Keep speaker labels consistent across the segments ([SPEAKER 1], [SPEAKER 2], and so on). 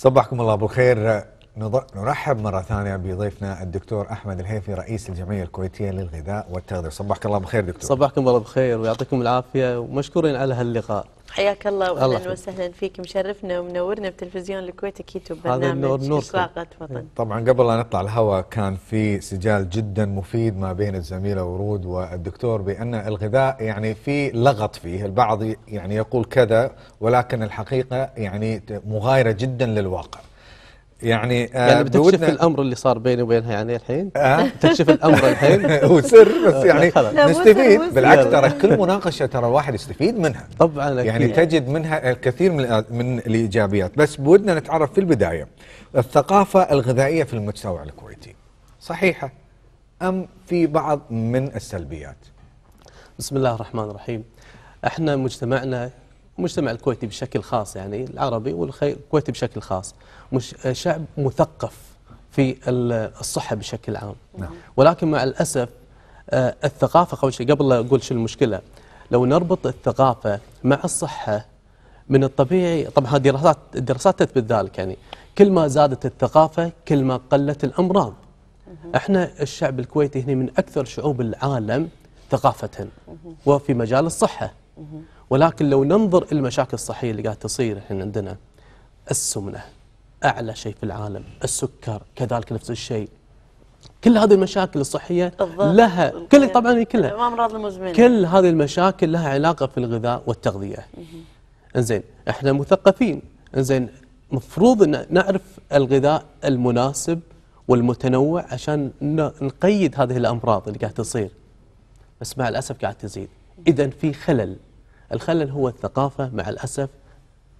[SPEAKER 1] صباحكم الله بالخير نرحب مرة ثانية بضيفنا الدكتور أحمد الهيفي رئيس الجمعية الكويتية للغذاء والتغذية صباحك الله بخير دكتور صباحكم الله بخير ويعطيكم العافية ومشكورين على هاللقاء حياك الله واهلا
[SPEAKER 2] وسهلا فيك مشرفنا ومنورنا بتلفزيون الكويت اكيد وبرنامج اطلاقه وطن إيه.
[SPEAKER 1] طبعا قبل لا نطلع الهواء كان في سجال جدا مفيد ما بين الزميله ورود والدكتور بان الغذاء يعني في لغط فيه البعض يعني يقول كذا ولكن الحقيقه يعني مغايره جدا للواقع يعني آه، يعني بتكشف الامر اللي صار بيني وبينها يعني الحين آه؟ تكشف الامر الحين هو آه، يعني سر بس يعني نستفيد بالعكس ترى كل مناقشه ترى الواحد يستفيد منها طبعا يعني أكيد يعني تجد منها الكثير من من الايجابيات بس بودنا نتعرف في البدايه الثقافه الغذائيه في المجتمع الكويتي صحيحه ام في بعض من السلبيات بسم الله الرحمن
[SPEAKER 3] الرحيم احنا مجتمعنا المجتمع الكويتي بشكل خاص يعني العربي والكويتي بشكل خاص مش شعب مثقف في الصحة بشكل عام نعم. ولكن مع الأسف آه، الثقافة قبل شيء لا أقول شو المشكلة لو نربط الثقافة مع الصحة من الطبيعي طبعا دراسات الدراسات تثبت ذلك يعني كل ما زادت الثقافة كل ما قلت الأمراض احنا الشعب الكويتي هنا من أكثر شعوب العالم ثقافة وفي مجال الصحة ولكن لو ننظر المشاكل الصحية اللي قاعد تصير احنا عندنا السمنة أعلى شيء في العالم السكر كذلك نفس الشيء كل هذه المشاكل الصحية لها كل طبعا كلها
[SPEAKER 2] امراض المزمنة كل
[SPEAKER 3] هذه المشاكل لها علاقة في الغذاء والتغذية انزين احنا مثقفين انزين مفروض ان نعرف الغذاء المناسب والمتنوع عشان نقيد هذه الامراض اللي قاعد تصير بس مع الاسف قاعد تزيد اذا في خلل الخلل هو الثقافه مع الاسف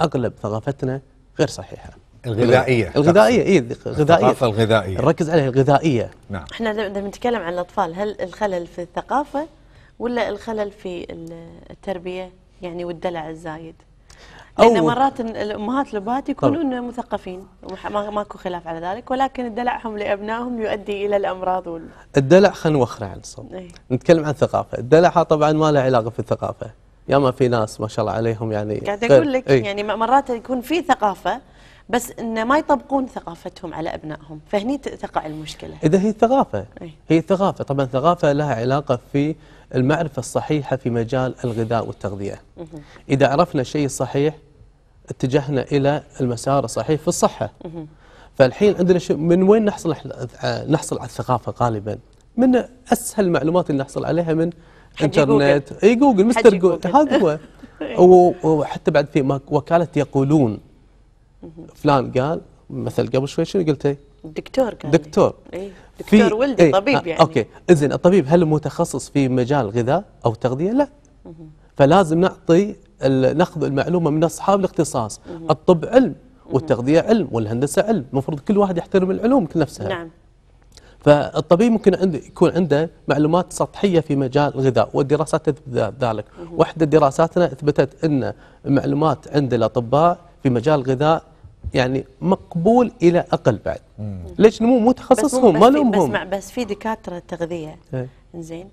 [SPEAKER 3] اغلب ثقافتنا غير صحيحه الغذائيه الغذائيه اي الغذائيه الثقافه الغذائيه نركز عليها الغذائيه نعم
[SPEAKER 2] احنا لما نتكلم عن الاطفال هل الخلل في الثقافه ولا الخلل في التربيه يعني والدلع الزايد؟ لان مرات الامهات والابهات يكونون طبعا. مثقفين ماكو خلاف على ذلك ولكن دلعهم لابنائهم يؤدي الى الامراض وال...
[SPEAKER 3] الدلع خلينا نوخره عن الصوم ايه؟ نتكلم عن الثقافه، الدلع طبعا ما له علاقه في الثقافه، ياما في ناس ما شاء الله عليهم يعني قاعد اقول لك ايه؟ يعني
[SPEAKER 2] مرات يكون في ثقافه بس انه ما يطبقون ثقافتهم على ابنائهم فهني تقع المشكله اذا
[SPEAKER 3] هي ثقافه أي. هي ثقافه طبعا ثقافه لها علاقه في المعرفه الصحيحه في مجال الغذاء والتغذيه مه. اذا عرفنا شيء صحيح اتجهنا الى المسار الصحيح في الصحه مه. فالحين عندنا من وين نحصل نحصل على الثقافه غالبا من اسهل المعلومات اللي نحصل عليها من انترنت اي جوجل مستر جوجل هذا هو وحتى بعد في وكاله يقولون فلان قال مثل قبل شوي شنو قلتي؟ دكتور قال دكتور اي دكتور ولدي ايه طبيب آه، يعني اوكي زين الطبيب هل متخصص في مجال غذاء او تغذيه؟ لا فلازم نعطي ناخذ المعلومه من اصحاب الاختصاص الطب علم والتغذيه علم والهندسه علم المفروض كل واحد يحترم العلوم كل نفسها نعم فالطبيب ممكن عنده يكون عنده معلومات سطحيه في مجال الغذاء والدراسات تثبت ذلك واحده دراساتنا اثبتت ان معلومات عند الاطباء في مجال الغذاء يعني مقبول الى اقل بعد ليش مو متخصصهم تخصصهم ما لهم بس, بس,
[SPEAKER 2] بس في دكاتره تغذيه إيه. زين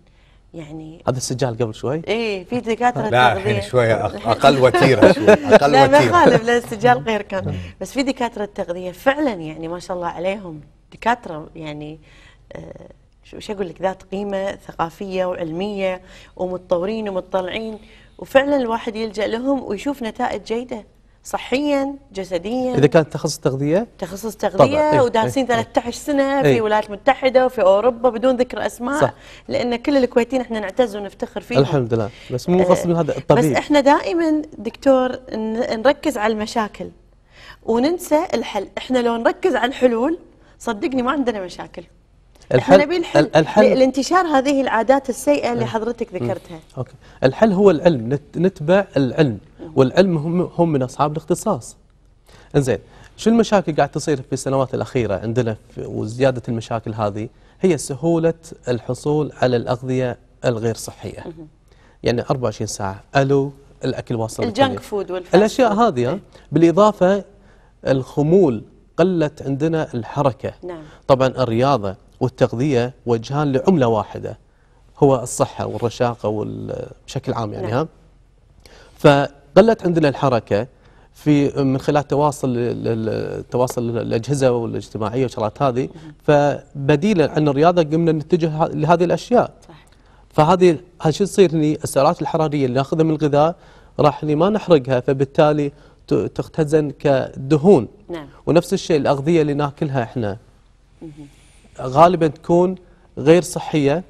[SPEAKER 2] يعني
[SPEAKER 3] هذا السجال قبل شوي؟ ايه في دكاتره لا الحين شويه اقل وتيره شوي اقل لا وتيره لا ما خالف لا
[SPEAKER 2] السجال غير كان بس في دكاتره تغذيه فعلا يعني ما شاء الله عليهم دكاتره يعني آه شو اقول لك ذات قيمه ثقافيه وعلميه ومتطورين ومتطلعين وفعلا الواحد يلجا لهم ويشوف نتائج جيده صحيا جسديا اذا
[SPEAKER 3] كان تخصص تغذيه
[SPEAKER 2] تخصص تغذيه طبعا. إيه، ودارسين 13 إيه، إيه. سنه في الولايات المتحده وفي اوروبا بدون ذكر اسماء صح. لان كل الكويتيين احنا نعتز ونفتخر فيهم الحمد
[SPEAKER 3] لله بس مو خاص آه، هذا الطبيب بس احنا
[SPEAKER 2] دائما دكتور نركز على المشاكل وننسى الحل احنا لو نركز على الحلول صدقني ما عندنا مشاكل
[SPEAKER 3] الحل الحل, الحل
[SPEAKER 2] لانتشار هذه العادات السيئه اللي حضرتك ذكرتها
[SPEAKER 3] اوكي الحل هو العلم نتبع العلم والعلم هم, هم من أصحاب الاختصاص انزين شو المشاكل قاعد تصير في السنوات الأخيرة عندنا وزيادة المشاكل هذه هي سهولة الحصول على الأغذية الغير صحية يعني 24 ساعة ألو الأكل واصل الجنك فود
[SPEAKER 2] والفاست الأشياء
[SPEAKER 3] هذه بالإضافة الخمول قلت عندنا الحركة نعم. طبعا الرياضة والتغذية وجهان لعملة واحدة هو الصحة والرشاقة بشكل عام يعني نعم. ها قلت عندنا الحركه في من خلال تواصل التواصل الاجهزه والاجتماعيه والشغلات هذه فبديلا عن الرياضه قمنا نتجه لهذه الاشياء صح. فهذه شو تصير هني السعرات الحراريه اللي ناخذها من الغذاء راح ما نحرقها فبالتالي تختزن كدهون نعم. ونفس الشيء الاغذيه اللي ناكلها احنا غالبا تكون غير صحيه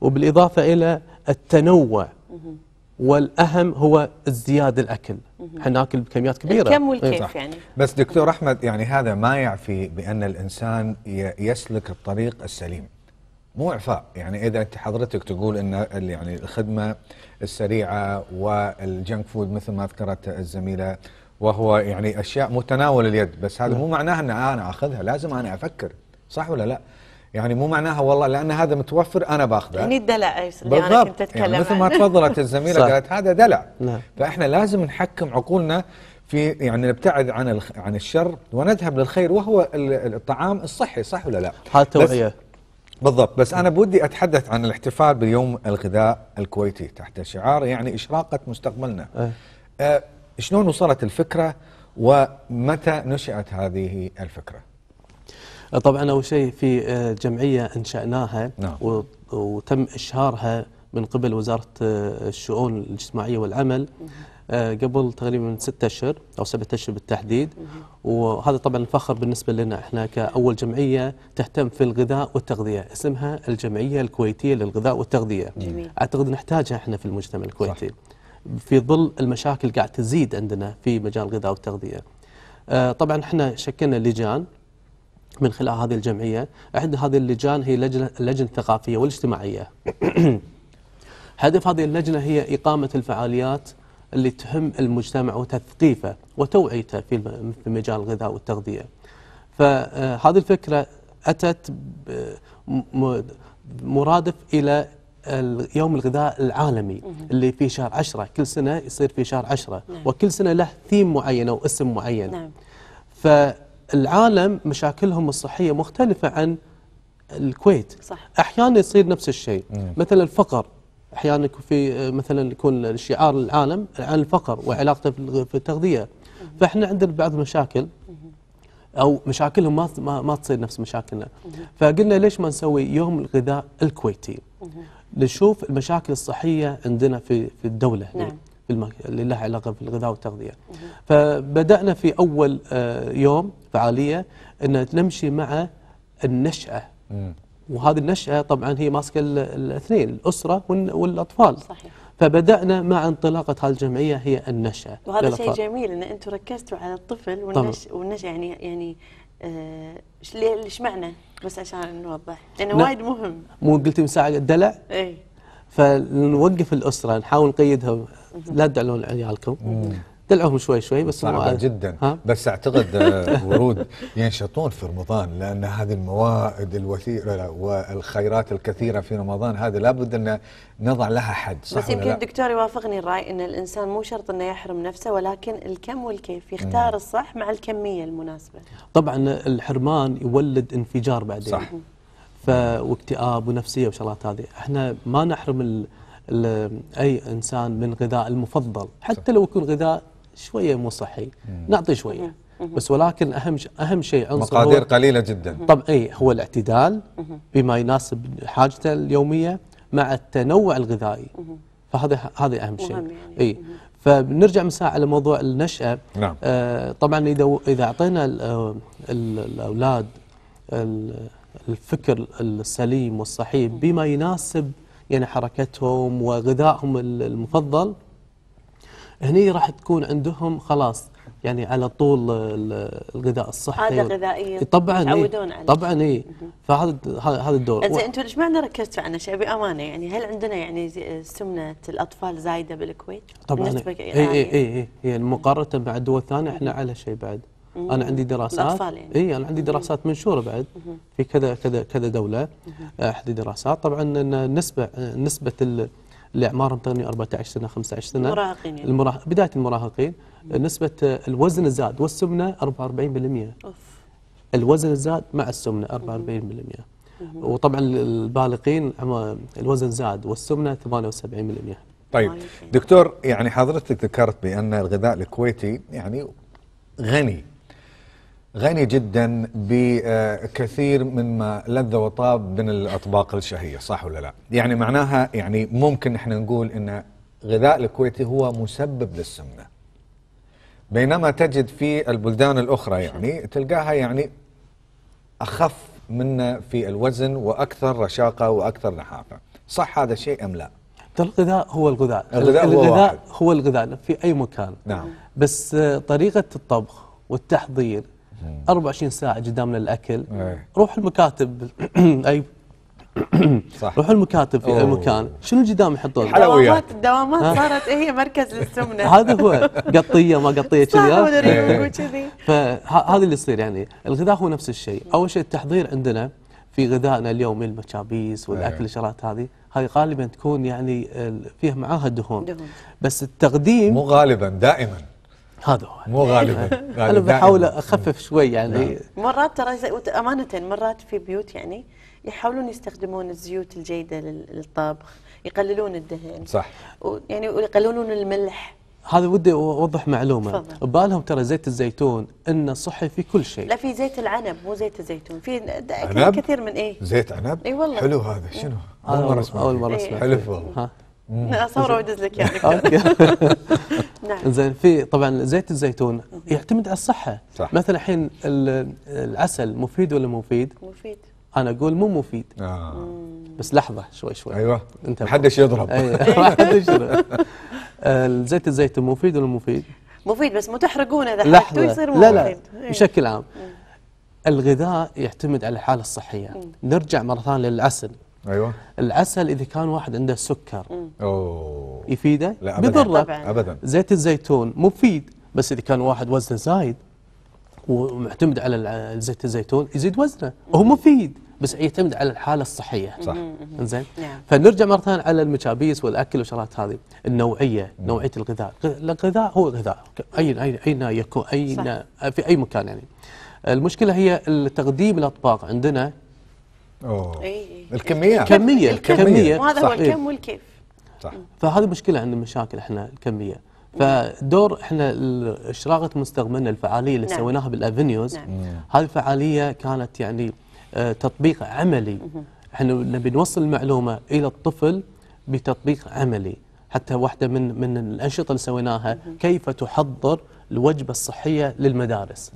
[SPEAKER 3] وبالاضافه الى التنوع
[SPEAKER 1] والاهم هو الزياده الاكل احنا ناكل بكميات كبيره كم والكيف إيه. يعني؟ صح. يعني بس دكتور احمد يعني هذا ما يعفي بان الانسان يسلك الطريق السليم مو اعفاء يعني اذا انت حضرتك تقول ان يعني الخدمه السريعه والجنك فود مثل ما ذكرت الزميله وهو يعني اشياء متناول اليد بس هذا نعم. مو معناه ان انا اخذها لازم انا افكر صح ولا لا يعني مو معناها والله لان هذا متوفر انا باخذه يعني
[SPEAKER 2] الدلع اللي انا كنت يعني اتكلم يعني مثل ما تفضلت الزميله
[SPEAKER 1] قالت هذا دلع نعم. فاحنا لازم نحكم عقولنا في يعني نبتعد عن عن الشر ونذهب للخير وهو الطعام الصحي صح ولا لا؟ التوعيه بالضبط بس انا بودي اتحدث عن الاحتفال باليوم الغذاء الكويتي تحت شعار يعني اشراقه مستقبلنا. أه. أه شلون وصلت الفكره ومتى نشأت هذه الفكره؟ طبعا اول شيء في آه، جمعيه
[SPEAKER 3] انشاناها نعم. وتم اشهارها من قبل وزاره آه، الشؤون الاجتماعيه والعمل آه، قبل تقريبا من ستة اشهر او سبعة اشهر بالتحديد وهذا طبعا فخر بالنسبه لنا احنا كاول جمعيه تهتم في الغذاء والتغذيه اسمها الجمعيه الكويتيه للغذاء والتغذيه جميل. اعتقد نحتاجها احنا في المجتمع الكويتي صح. في ظل المشاكل قاعد تزيد عندنا في مجال الغذاء والتغذيه طبعا احنا شكلنا لجان من خلال هذه الجمعية إحدى هذه اللجان هي لجنة, اللجنة الثقافية والاجتماعية هدف هذه اللجنة هي إقامة الفعاليات اللي تهم المجتمع وتثقيفه وتوعيته في مجال الغذاء والتغذية فهذه آه، الفكرة أتت مرادف إلى يوم الغذاء العالمي اللي في شهر عشرة كل سنة يصير في شهر عشرة نعم. وكل سنة له ثيم معين أو اسم معين نعم. العالم مشاكلهم الصحية مختلفة عن الكويت صح. أحيانا يصير نفس الشيء مثلا الفقر أحيانا يكون في مثلا يكون شعار العالم عن الفقر وعلاقته في التغذية فإحنا عندنا بعض المشاكل أو مشاكلهم ما ما تصير نفس مشاكلنا فقلنا ليش ما نسوي يوم الغذاء الكويتي نشوف المشاكل الصحية عندنا في في الدولة نعم. اللي لها علاقة بالغذاء والتغذية فبدأنا في أول آه، يوم فعالية أن نمشي مع النشأة وهذه النشأة طبعا هي ماسكة الاثنين الأسرة والأطفال صحيح فبدأنا مع انطلاقة هذه الجمعية هي النشأة وهذا شيء
[SPEAKER 2] جميل أن أنتم ركزتوا على الطفل والنشأة والنش يعني يعني ايش آه معنى بس عشان نوضح لأنه وايد مهم
[SPEAKER 3] مو قلتي من ساعة الدلع؟ اي فنوقف الاسره نحاول نقيدها لا تدلعون عيالكم دلعوهم شوي شوي بس صعبة جدا
[SPEAKER 1] بس اعتقد آه، ورود ينشطون في رمضان لان هذه الموائد الوثيره والخيرات الكثيره في رمضان هذا لابد ان نضع لها حد صح بس يمكن
[SPEAKER 2] الدكتور يوافقني الراي ان الانسان مو شرط انه يحرم نفسه ولكن الكم والكيف يختار الصح مع الكميه المناسبه
[SPEAKER 3] طبعا الحرمان يولد انفجار بعدين صح ف واكتئاب ونفسيه وشغلات هذه احنا ما نحرم ال ال اي انسان من غذاء المفضل حتى لو يكون غذاء شويه مو صحي نعطي شويه بس ولكن اهم اهم شيء عنصر مقادير قليله
[SPEAKER 1] جدا طب
[SPEAKER 3] اي هو الاعتدال بما يناسب حاجته اليوميه مع التنوع الغذائي فهذا هذا اهم شيء يعني. اي فبنرجع من ساعه على موضوع النشاه نعم. آه طبعا اذا اذا اعطينا آه، الاولاد الفكر السليم والصحيح بما يناسب يعني حركتهم وغذائهم المفضل هني راح تكون عندهم خلاص يعني على طول الغذاء الصحي عاده غذائيه طبعا يتعودون عليه طبعا اي فهذا هذا الدور زين
[SPEAKER 2] انتم ليش ما عندنا ركزتوا على شيء بامانه يعني هل عندنا يعني سمنه الاطفال زايده بالكويت؟ طبعا اي اي
[SPEAKER 3] اي اي يعني مقارنه مع الدول الثانيه احنا على شيء بعد انا عندي دراسات يعني. اي انا عندي دراسات منشوره بعد في كذا كذا كذا دوله احدى آه، دراسات طبعا نسبه آه، نسبه اللي اعمارهم تغني 14 سنه 15 سنه المراهقين يعني. المراه... بدايه المراهقين نسبه الوزن الزاد والسمنه 44% أوف. الوزن الزاد مع السمنه 44% وطبعا البالغين الوزن زاد والسمنه 78% طيب يعني.
[SPEAKER 1] دكتور يعني حضرتك ذكرت بان الغذاء الكويتي يعني غني غني جدا بكثير مما لذ وطاب من الاطباق الشهيه صح ولا لا يعني معناها يعني ممكن احنا نقول ان غذاء الكويتي هو مسبب للسمنه بينما تجد في البلدان الاخرى يعني تلقاها يعني اخف منا في الوزن واكثر رشاقه واكثر نحافه صح هذا الشيء ام لا الغذاء هو الغذاء الغذاء, الغذاء
[SPEAKER 3] هو, هو الغذاء في اي مكان نعم بس طريقه الطبخ والتحضير 24 إيه. ساعه قدامنا الاكل إيه. روح المكاتب اي صح روحوا المكاتب في أوه. المكان شنو قدام يحطون حلويات
[SPEAKER 2] الدوامات صارت هي مركز للسمنه هذا هو
[SPEAKER 3] قطيه ما قطيه كذي إيه. فهذا اللي يصير يعني الغذاء هو نفس الشيء اول شيء التحضير عندنا في غذائنا اليومي المكابيس والاكل الشغلات هذه هاي غالبا تكون يعني فيها معاها الدهون
[SPEAKER 1] بس التقديم مو غالبا دائما هذا هو مو غالبا انا بحاول اخفف شوي يعني نعم.
[SPEAKER 2] مرات ترى امانه مرات في بيوت يعني يحاولون يستخدمون الزيوت الجيده للطبخ يقللون الدهن صح يعني ويقللون الملح
[SPEAKER 3] هذا ودي اوضح معلومه ببالهم ترى زيت الزيتون انه صحي في كل شيء لا
[SPEAKER 2] في زيت العنب مو زيت الزيتون في عنب؟ كثير من ايه زيت عنب اي
[SPEAKER 3] والله حلو هذا شنو اول مره اسمع اول مره اسمع حلو والله ها
[SPEAKER 1] اصوره وادز لك يعني نعم زين
[SPEAKER 3] في طبعا زيت الزيتون نعم. يعتمد على الصحه صح. مثلا الحين العسل مفيد ولا مفيد مفيد انا اقول مو مفيد آه. بس لحظه شوي شوي ايوه انت محدش يضرب حدش يضرب أيوة. زيت الزيتون مفيد ولا مفيد
[SPEAKER 2] مفيد بس مو تحرقونه اذا حرقتوه يصير مو لا لا إيه. بشكل عام
[SPEAKER 3] الغذاء يعتمد على الحاله الصحيه نرجع مره ثانيه للعسل ايوه العسل اذا كان واحد عنده سكر اوه يفيده لا أبداً. بضره طبعاً. ابدا زيت الزيتون مفيد بس اذا كان واحد وزنه زايد ومعتمد على زيت الزيتون يزيد وزنه هو مفيد بس يعتمد على الحاله الصحيه صح زين نعم. فنرجع مره ثانيه على المكابيس والاكل والشغلات هذه النوعيه مم. نوعيه الغذاء الغذاء هو غذاء أي اين اين يكون اين في اي مكان يعني المشكله هي تقديم الاطباق عندنا
[SPEAKER 1] اوه اي إيه،
[SPEAKER 3] إيه. الكميه الكميه الكميه وهذا هو الكم والكيف صح فهذه مشكله عندنا مشاكل احنا الكميه فدور احنا اشراقه مستقبلنا الفعاليه اللي نعم. سويناها بالافنيوز نعم. هذه الفعاليه كانت يعني آه، تطبيق عملي احنا نبي نوصل المعلومه الى الطفل بتطبيق عملي حتى واحدة من من الأنشطة اللي سويناها كيف تحضر الوجبة الصحية للمدارس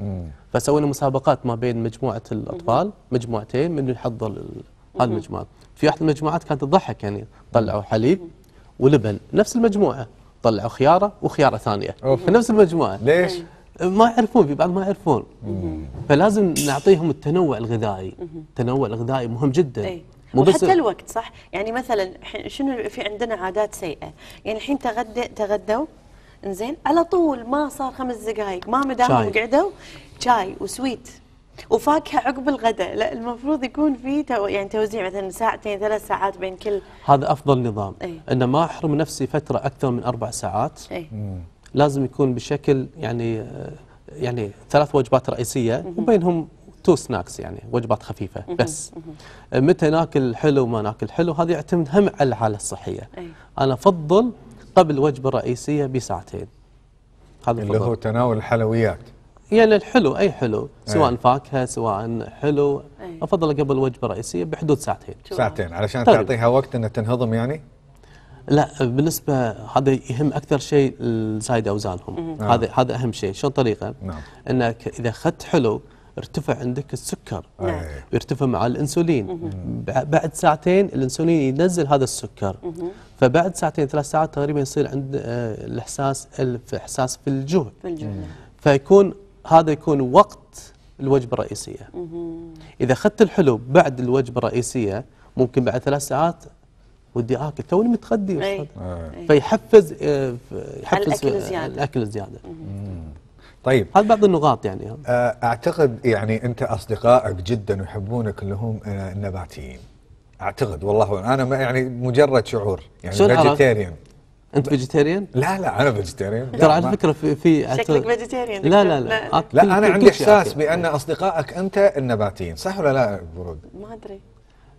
[SPEAKER 3] فسوينا مسابقات ما بين مجموعة الأطفال مجموعتين من يحضر هذه في أحد المجموعات كانت تضحك يعني طلعوا حليب ولبن نفس المجموعة طلعوا خيارة وخيارة ثانية في نفس المجموعة ليش؟ ما يعرفون في بعض ما يعرفون فلازم نعطيهم التنوع الغذائي التنوع الغذائي مهم جدا وحتى
[SPEAKER 2] الوقت صح يعني مثلا شنو في عندنا عادات سيئه يعني الحين تغدى تغدوا انزين على طول ما صار خمس دقائق ما مداهم قعدوا شاي وسويت وفاكهه عقب الغداء لا المفروض يكون في تو يعني توزيع مثلا ساعتين ثلاث ساعات بين كل
[SPEAKER 3] هذا افضل نظام ايه؟ ان ما احرم نفسي فتره اكثر من اربع ساعات ايه؟ لازم يكون بشكل يعني آه، يعني ثلاث وجبات رئيسيه وبينهم تو سناكس يعني وجبات خفيفه بس أه، متى ناكل حلو وما ناكل حلو هذا يعتمد هم على الحاله الصحيه أي. انا افضل قبل الوجبه الرئيسيه بساعتين هذا اللي هو
[SPEAKER 1] تناول الحلويات
[SPEAKER 3] يعني الحلو اي حلو سواء أي. فاكهه سواء حلو أي. افضل قبل الوجبه الرئيسيه بحدود ساعتين ساعتين علشان طيب. تعطيها
[SPEAKER 1] وقت انها تنهضم يعني لا بالنسبه هذا
[SPEAKER 3] يهم اكثر شيء زايد اوزانهم آه. هذا هذا اهم شيء شلون طريقه نعم. انك اذا اخذت حلو ارتفع عندك السكر نعم. إيه. يرتفع مع الانسولين مم. بعد ساعتين الانسولين ينزل هذا السكر مم. فبعد ساعتين ثلاث ساعات تقريبا يصير عند آه، الاحساس الاحساس في الجوع في الجوع فيكون هذا يكون وقت الوجبه الرئيسيه مم. اذا اخذت الحلو بعد الوجبه الرئيسيه ممكن بعد ثلاث ساعات ودي اكل توني متغدي أي. أي. آه. إيه. فيحفز آه، يحفز الاكل زياده, الأكل زيادة. طيب هذا بعض النقاط يعني
[SPEAKER 1] آه، اعتقد يعني انت اصدقائك جدا يحبونك اللي هم آه، النباتيين اعتقد والله انا ما يعني مجرد شعور يعني فيجيتيريان انت فيجيتيريان؟ لا لا انا فيجيتيريان ترى على فكره في, في شكلك فيجيتيريان لا لا لا لا, لا انا عندي احساس بان اصدقائك انت النباتيين صح ولا لا برود؟ ما ادري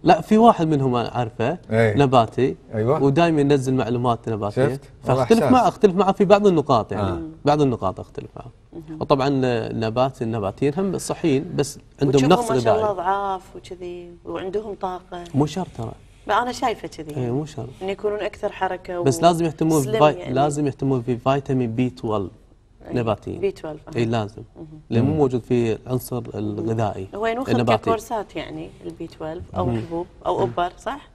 [SPEAKER 1] لا في
[SPEAKER 3] واحد منهم انا اعرفه أي. نباتي ايوه ودائما ينزل معلومات نباتيه شفت؟ فاختلف معه اختلف معه في بعض النقاط يعني آه. بعض النقاط اختلف معه وطبعا النبات النباتيين هم صحيين بس عندهم نقص غذائي ما شاء الله
[SPEAKER 2] ضعاف وكذي وعندهم طاقه مو شرط ترى انا شايفه كذي اي مو يعني. شرط ان يكونون اكثر حركه بس لازم يهتمون يعني. لازم
[SPEAKER 3] يهتمون بفيتامين بي 12
[SPEAKER 2] نباتية بي 12 اي لازم لان مو
[SPEAKER 3] موجود في العنصر الغذائي هو ينوخذ كورسات
[SPEAKER 2] يعني البي 12 يعني، او حبوب او ابر صح؟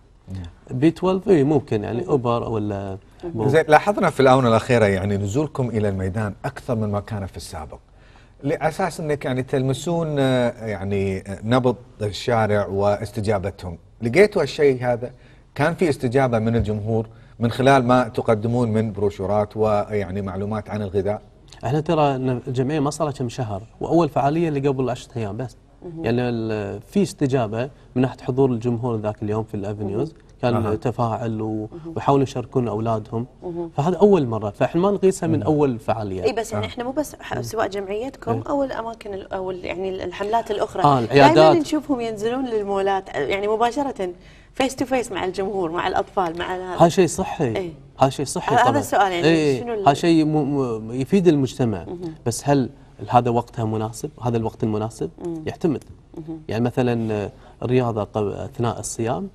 [SPEAKER 1] بي 12 اي ممكن يعني اوبر ولا زين لاحظنا في الاونه الاخيره يعني نزولكم الى الميدان اكثر من ما كان في السابق لاساس انك يعني تلمسون آه، يعني آه، نبض الشارع واستجابتهم لقيتوا هالشيء هذا كان في استجابه من الجمهور من خلال ما تقدمون من بروشورات ويعني معلومات عن الغذاء
[SPEAKER 3] احنا ترى الجمعيه ما صارت كم شهر واول فعاليه اللي قبل 10 ايام بس يعني في استجابه من ناحيه حضور الجمهور ذاك اليوم في الافنيوز كان أه. تفاعل ويحاولوا يشاركون اولادهم فهذا اول مره فاحنا ما نقيسها من اول فعاليه اي بس يعني آه. احنا
[SPEAKER 2] مو بس سواء جمعيتكم إيه. او الاماكن او يعني الحملات الاخرى آه العيادات دائما نشوفهم ينزلون للمولات يعني مباشره فيس تو فيس مع الجمهور مع الاطفال مع إيه. هذا شيء صحي
[SPEAKER 3] هذا شيء صحي طبعا هذا السؤال يعني ايه, إيه. شنو هذا شيء يفيد المجتمع مم. بس هل هذا وقتها مناسب هذا الوقت المناسب مم. يعتمد مم. يعني مثلا الرياضه اثناء الصيام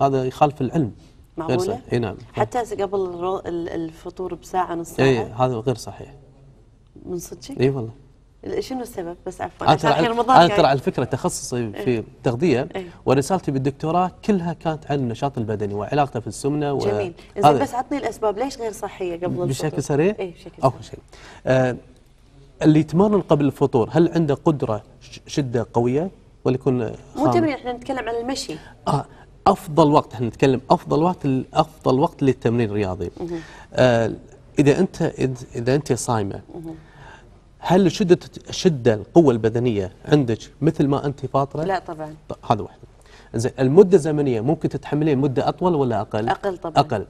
[SPEAKER 3] هذا يخالف العلم معقوله؟ اي نعم
[SPEAKER 2] حتى قبل الفطور بساعه نص ساعه؟ اي
[SPEAKER 3] هذا غير صحيح
[SPEAKER 2] من صدقك؟ اي والله شنو السبب بس عفوا انا ترى رمضان انا يعني. ترى على فكره تخصصي إيه. في التغذيه إيه.
[SPEAKER 3] ورسالتي بالدكتوراه كلها كانت عن النشاط البدني وعلاقته في السمنه و... جميل زين بس
[SPEAKER 2] عطني الاسباب ليش غير صحيه قبل بشكل سريع؟ اي بشكل
[SPEAKER 3] سريع آه اللي يتمرن قبل الفطور هل عنده قدره شده قويه ولا يكون مو تمرين
[SPEAKER 2] احنا نتكلم عن المشي
[SPEAKER 3] اه افضل وقت احنا نتكلم افضل وقت افضل وقت للتمرين الرياضي آه اذا انت اذا انت صايمه هل شدة الشده القوة البدنية عندك مثل ما أنت فاطرة؟ لا طبعا هذا واحد زين المدة الزمنية ممكن تتحملين مدة أطول ولا أقل؟ أقل طبعا أقل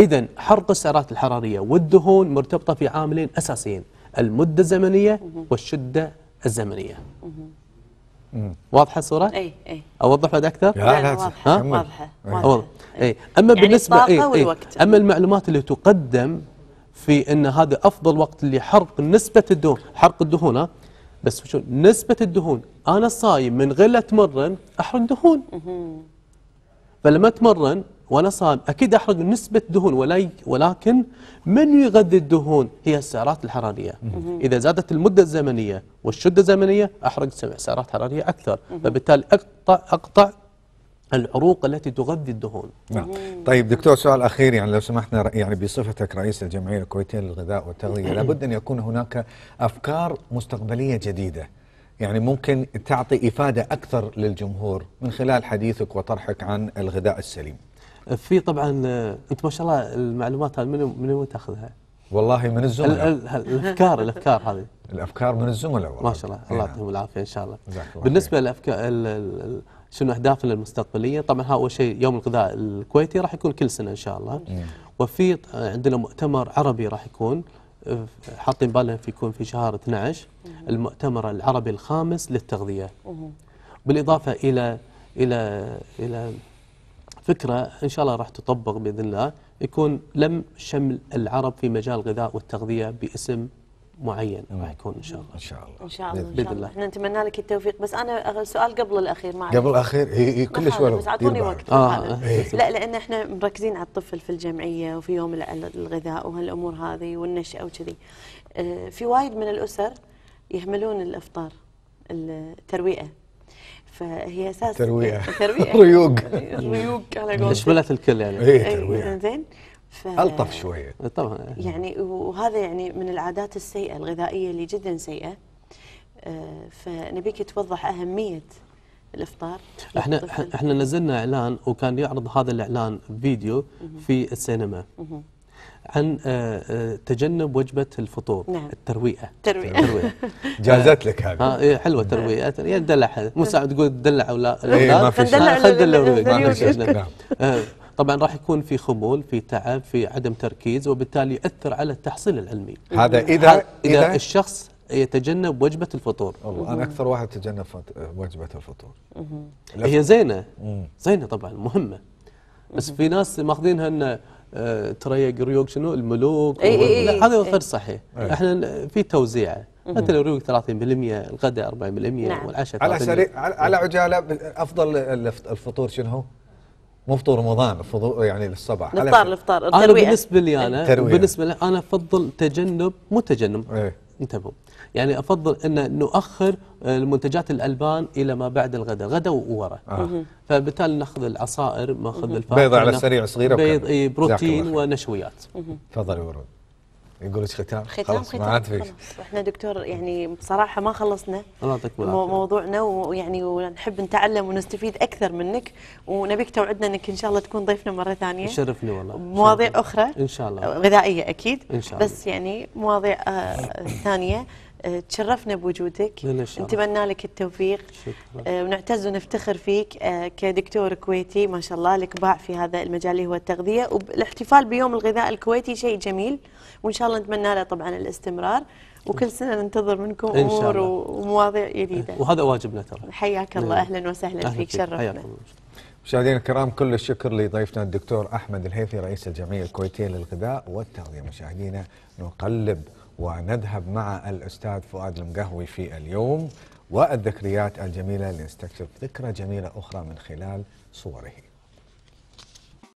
[SPEAKER 3] إذا حرق السعرات الحرارية والدهون مرتبطة في عاملين أساسيين المدة الزمنية والشدة الزمنية واضحه الصوره؟ اي اي اوضح بعد اكثر؟ لا لا واضحه واضحه واضحه اي اما يعني بالنسبه اي اي اما المعلومات اللي تقدم في أن هذا أفضل وقت لحرق نسبة الدهون حرق الدهون بس شو نسبة الدهون أنا صايم من غير لا أتمرن أحرق دهون فلما أتمرن وأنا صايم أكيد أحرق نسبة دهون ولكن من يغذي الدهون هي السعرات الحرارية إذا زادت المدة الزمنية والشدة الزمنية أحرق سعرات حرارية أكثر فبالتالي أقطع, أقطع
[SPEAKER 1] العروق التي تغذي الدهون نعم. طيب دكتور سؤال أخير يعني لو سمحنا يعني بصفتك رئيس الجمعية الكويتية للغذاء والتغذية لابد أن يكون هناك أفكار مستقبلية جديدة يعني ممكن تعطي إفادة أكثر للجمهور من خلال حديثك وطرحك عن الغذاء السليم في طبعا أنت ما شاء الله المعلومات
[SPEAKER 3] هذه من وين تأخذها؟
[SPEAKER 1] والله من الزملاء الافكار الافكار هذه الافكار من
[SPEAKER 3] الزملاء ما شاء الله الله إيه. يعطيهم العافيه ان شاء الله بالنسبه للافكار شنو اهدافنا المستقبليه طبعا هذا اول شيء يوم الغذاء الكويتي راح يكون كل سنه ان شاء الله وفي عندنا مؤتمر عربي راح يكون حاطين بالنا في يكون في شهر 12 المؤتمر العربي الخامس للتغذيه بالاضافه الى الى الى فكره ان شاء الله راح تطبق باذن الله يكون لم شمل العرب في مجال الغذاء والتغذيه باسم معين راح نعم. يكون ان شاء الله ان شاء الله
[SPEAKER 2] ان شاء الله باذن الله احنا نتمنى لك التوفيق بس انا سؤال قبل الاخير ما قبل الاخير
[SPEAKER 1] اي اي كلش ولو بس اعطوني وقت آه. إيه. إيه. لا
[SPEAKER 2] لان احنا مركزين على الطفل في الجمعيه وفي يوم الغذاء وهالامور هذه والنشأه وكذي آه، في وايد من الاسر يهملون الافطار الترويئه فهي اساس ترويئه ترويئه ريوق ريوق على قولتك اشملت الكل يعني اي إيه، ترويئه زين ف... الطف
[SPEAKER 3] شويه طبعا
[SPEAKER 2] يعني وهذا يعني من العادات السيئه الغذائيه اللي جدا سيئه آه، فنبيك توضح اهميه الافطار
[SPEAKER 3] احنا احنا نزلنا اعلان وكان يعرض هذا الاعلان فيديو في السينما عن آه، آه، تجنب وجبه الفطور نعم. الترويئه الترويئه
[SPEAKER 1] جازت لك هذه
[SPEAKER 3] إيه، حلوه ترويئه تدلع نعم. مو ساعه تقول دلع ولا إيه، لا ما في شيء ما في شيء نعم. نعم. طبعا راح يكون في خمول في تعب في عدم تركيز وبالتالي يأثر على التحصيل العلمي هذا إذا, إذا, إذا الشخص يتجنب وجبة الفطور الله أنا أكثر
[SPEAKER 1] واحد تجنب وجبة الفطور هي
[SPEAKER 3] زينة زينة طبعا مهمة بس في ناس ماخذينها أن آه، تريق ريوق شنو الملوك اي اي اي هذا غير صحيح احنا في توزيعه مثلا الريوق 30% الغداء 40% نعم. والعشاء 30% على
[SPEAKER 1] على عجاله افضل الفطور شنو هو؟ مو فطور رمضان فطور يعني للصباح الافطار الافطار انا بالنسبه لي انا تروية. بالنسبه
[SPEAKER 3] لي انا افضل تجنب مو تجنب ايه؟ انتبهوا يعني افضل ان نؤخر آه، المنتجات الالبان الى ما بعد الغداء غدا وورا آه.
[SPEAKER 1] فبالتالي ناخذ
[SPEAKER 3] العصائر ناخذ الفاكهه بيض على السريع صغيره بيض إيه، بروتين ونشويات
[SPEAKER 1] تفضل ورود يقولوا ختام ختام خلاص ختام خلاص
[SPEAKER 2] احنا دكتور يعني بصراحه ما خلصنا الله يعطيك موضوعنا ويعني ونحب نتعلم ونستفيد اكثر منك ونبيك توعدنا انك ان شاء الله تكون ضيفنا مره ثانيه يشرفني والله مواضيع اخرى ان شاء الله غذائيه اكيد ان شاء الله بس يعني مواضيع آه ثانيه تشرفنا بوجودك نتمنى لك التوفيق شكرا. آه، ونعتز ونفتخر فيك آه، كدكتور كويتي ما شاء الله لك باع في هذا المجال اللي هو التغذية والاحتفال بيوم الغذاء الكويتي شيء جميل وإن شاء الله نتمنى له طبعا الاستمرار وكل سنة ننتظر منكم أمور ومواضيع جديدة إيه، وهذا
[SPEAKER 1] واجبنا ترى حياك
[SPEAKER 2] الله إيه. أهلا وسهلا أهل فيك شرفنا
[SPEAKER 1] مشاهدينا الكرام كل الشكر لضيفنا الدكتور أحمد الهيثي رئيس الجمعية الكويتية للغذاء والتغذية مشاهدينا نقلب ونذهب مع الأستاذ فؤاد المقهوي في اليوم والذكريات الجميلة لنستكشف ذكرى جميلة أخرى من خلال صوره